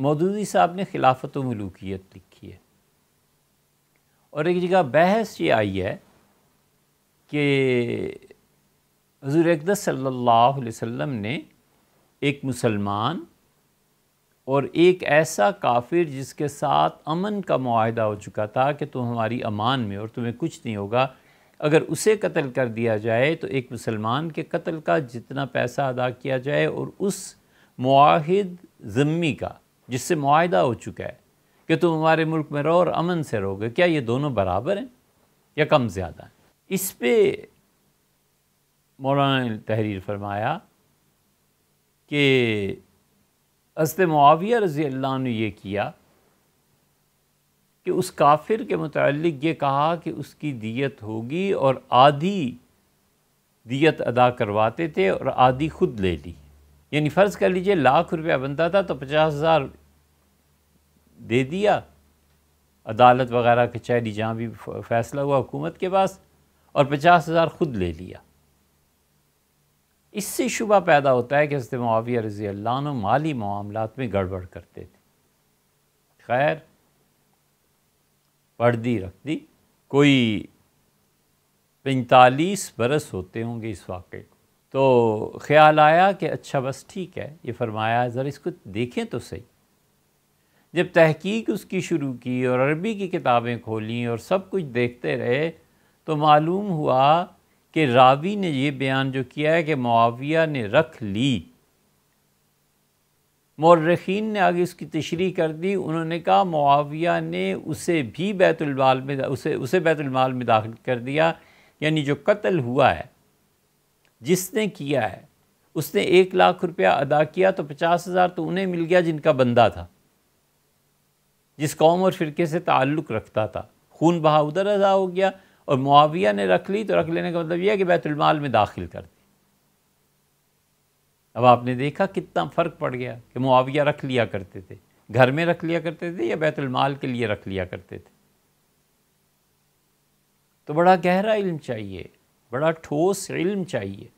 मौदूदी साहब ने खिलाफत व मलूकियत लिखी है और एक जगह बहस ये आई है कि हजूर अकदस सल्लल्लाहु अलैहि वसल्लम ने एक मुसलमान और एक ऐसा काफिर जिसके साथ अमन का माहदा हो चुका था कि तुम हमारी अमान में और तुम्हें कुछ नहीं होगा अगर उसे कत्ल कर दिया जाए तो एक मुसलमान के कत्ल का जितना पैसा अदा किया जाए और उस माहिद ज़िम्मी का जिससे माहदा हो चुका है कि तुम हमारे मुल्क में रहो और अमन से रहोगे क्या ये दोनों बराबर हैं या कम ज़्यादा हैं इस पर मौलाना ने तहरीर फरमाया कि हजत मुआविया रज़ी अल्लाह ने यह किया कि उस काफिर के मतलब ये कहा कि उसकी दियत होगी और आधी दियत अदा करवाते थे और आधी खुद ले ली यानी फ़र्ज़ कर लीजिए लाख रुपया बनता था तो पचास हज़ार दे दिया अदालत वगैरह कचहरी जहाँ भी फैसला हुआ हुकूमत के पास और पचास हज़ार ख़ुद ले लिया इससे शुबा पैदा होता है कि हजरत माविया रज़ी अल्लाह माली मामला में गड़बड़ करते थे खैर पढ़ दी रख दी कोई पैंतालीस बरस होते होंगे इस वाक़े को तो ख्याल आया कि अच्छा बस ठीक है ये फरमाया ज़रा इसको देखें तो सही जब तहकीक उसकी शुरू की और अरबी की किताबें खोलें और सब कुछ देखते रहे तो मालूम हुआ कि रावी ने ये बयान जो किया है कि मुआविया ने रख ली मौरखीन ने आगे उसकी तशरी कर दी उन्होंने कहा मुआविया ने उसे भी बैतुलमाल में उसे उसे बैतुलमाल में दाखिल कर दिया यानी जो कत्ल हुआ है जिसने किया है उसने एक लाख रुपया अदा किया तो पचास हज़ार तो उन्हें मिल गया जिनका बंदा था जिस कौम और फिरके से ताल्लुक़ रखता था खून बहा उधर अदा हो गया और मुआविया ने रख ली तो रख लेने का मतलब यह कि बैतुलमाल में दाखिल कर दी अब आपने देखा कितना फ़र्क पड़ गया कि मुआविया रख लिया करते थे घर में रख लिया करते थे या बैतुलमाल के लिए रख लिया करते थे तो बड़ा गहरा इल्म चाहिए बड़ा ठोस इल्म चाहिए